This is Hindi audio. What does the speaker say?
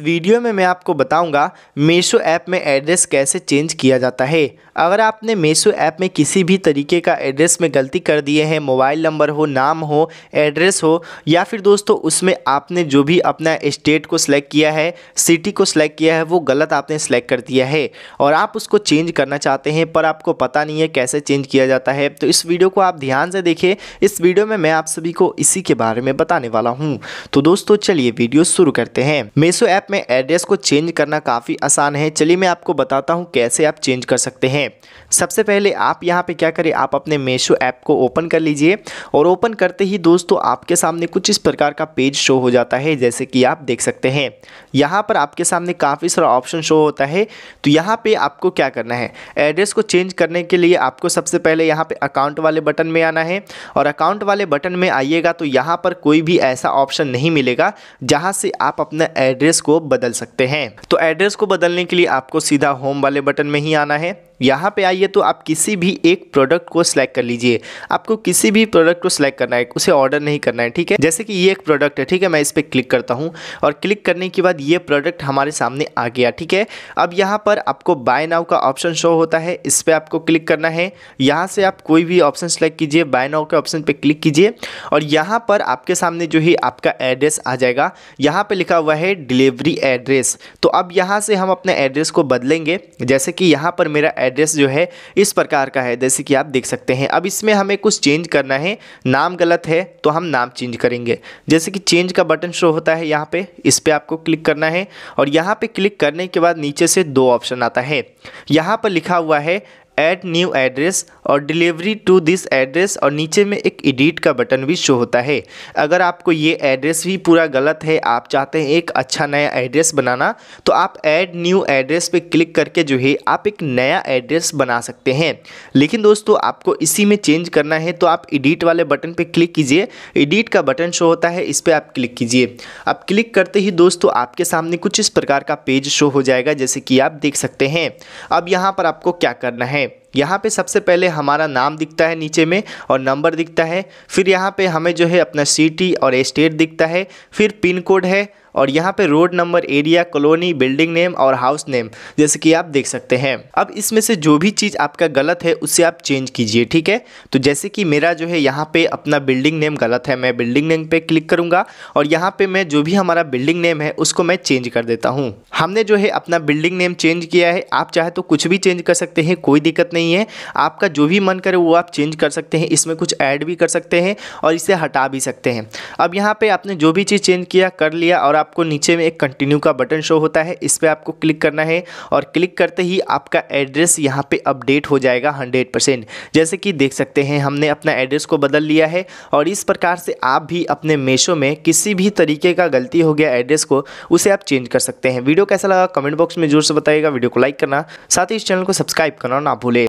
वीडियो में मैं आपको बताऊंगा मीशो ऐप में एड्रेस कैसे चेंज किया जाता है अगर आपने मेसो ऐप में किसी भी तरीके का एड्रेस में गलती कर दिए हैं मोबाइल नंबर हो नाम हो एड्रेस हो या फिर दोस्तों उसमें आपने जो भी अपना स्टेट को सिलेक्ट किया है सिटी को सिलेक्ट किया है वो गलत आपने सेलेक्ट कर दिया है और आप उसको चेंज करना चाहते हैं पर आपको पता नहीं है कैसे चेंज किया जाता है तो इस वीडियो को आप ध्यान से देखें इस वीडियो में मैं आप सभी को इसी के बारे में बताने वाला हूँ तो दोस्तों चलिए वीडियो शुरू करते हैं मेसो ऐप में एड्रेस को चेंज करना काफ़ी आसान है चलिए मैं आपको बताता हूँ कैसे आप चेंज कर सकते हैं सबसे पहले आप यहाँ पे क्या करें आप अपने मेशो ऐप को ओपन कर लीजिए और ओपन करते ही दोस्तों आपके सामने कुछ इस प्रकार का पेज शो हो जाता है जैसे कि आप देख सकते हैं यहाँ पर आपके सामने काफ़ी सारा ऑप्शन शो होता है तो यहाँ पर आपको क्या करना है एड्रेस को चेंज करने के लिए आपको सबसे पहले यहाँ पर अकाउंट वाले बटन में आना है और अकाउंट वाले बटन में आइएगा तो यहाँ पर कोई भी ऐसा ऑप्शन नहीं मिलेगा जहाँ से आप अपना एड्रेस को बदल सकते हैं तो एड्रेस को बदलने के लिए आपको सीधा होम वाले बटन में ही आना है यहाँ पे आइए तो आप किसी भी एक प्रोडक्ट को सिलेक्ट कर लीजिए आपको किसी भी प्रोडक्ट को सिलेक्ट करना है उसे ऑर्डर नहीं करना है ठीक है जैसे कि ये एक प्रोडक्ट है ठीक है मैं इस पर क्लिक करता हूँ और क्लिक करने के बाद ये प्रोडक्ट हमारे सामने आ गया ठीक है अब यहाँ पर आपको बाय नाउ का ऑप्शन शो होता है इस पर आपको क्लिक करना है यहाँ से आप कोई भी ऑप्शन सेलेक्ट कीजिए बाय नाउ के ऑप्शन पर क्लिक कीजिए और यहाँ पर आपके सामने जो है आपका एड्रेस आ जाएगा यहाँ पर लिखा हुआ है डिलीवरी एड्रेस तो अब यहाँ से हम अपने एड्रेस को बदलेंगे जैसे कि यहाँ पर मेरा एड्रेस जो है इस प्रकार का है जैसे कि आप देख सकते हैं अब इसमें हमें कुछ चेंज करना है नाम गलत है तो हम नाम चेंज करेंगे जैसे कि चेंज का बटन शो होता है यहाँ पे इस पर आपको क्लिक करना है और यहाँ पे क्लिक करने के बाद नीचे से दो ऑप्शन आता है यहाँ पर लिखा हुआ है एड न्यू एड्रेस और डिलीवरी टू दिस एड्रेस और नीचे में एक एडिट का बटन भी शो होता है अगर आपको ये एड्रेस भी पूरा गलत है आप चाहते हैं एक अच्छा नया एड्रेस बनाना तो आप ऐड न्यू एड्रेस पे क्लिक करके जो है आप एक नया एड्रेस बना सकते हैं लेकिन दोस्तों आपको इसी में चेंज करना है तो आप एडिट वाले बटन पर क्लिक कीजिए एडिट का बटन शो होता है इस पर आप क्लिक कीजिए आप क्लिक करते ही दोस्तों आपके सामने कुछ इस प्रकार का पेज शो हो जाएगा जैसे कि आप देख सकते हैं अब यहाँ पर आपको क्या करना है हैं यहाँ पे सबसे पहले हमारा नाम दिखता है नीचे में और नंबर दिखता है फिर यहाँ पे हमें जो है अपना सिटी और इस्टेट दिखता है फिर पिन कोड है और यहाँ पे road number area colony building name और हाउस नेम जैसे कि आप देख सकते हैं अब इसमें से जो भी चीज़ आपका गलत है उसे आप चेंज कीजिए ठीक है तो जैसे कि मेरा जो है यहाँ पे अपना बिल्डिंग नेम गलत है मैं बिल्डिंग नेम पे क्लिक करूँगा और यहाँ पे मैं जो भी हमारा बिल्डिंग नेम है उसको मैं चेंज कर देता हूँ हमने जो है अपना बिल्डिंग नेम चेंज किया है आप चाहे तो कुछ भी चेंज कर सकते हैं कोई दिक्कत नहीं है आपका जो भी मन करे वो आप चेंज कर सकते हैं इसमें कुछ ऐड भी कर सकते हैं और इसे हटा भी सकते हैं अब यहाँ पे आपने जो भी चीज़ चेंज किया कर लिया और आपको नीचे में एक कंटिन्यू का बटन शो होता है इस पर आपको क्लिक करना है और क्लिक करते ही आपका एड्रेस यहाँ पर अपडेट हो जाएगा हंड्रेड जैसे कि देख सकते हैं हमने अपना एड्रेस को बदल लिया है और इस प्रकार से आप भी अपने मेशो में किसी भी तरीके का गलती हो गया एड्रेस को उसे आप चेंज कर सकते हैं वीडियो वीडियो कैसा लगा कमेंट बॉक्स में जोर से बताइएगा वीडियो को लाइक करना साथ ही इस चैनल को सब्सक्राइब करना ना भूले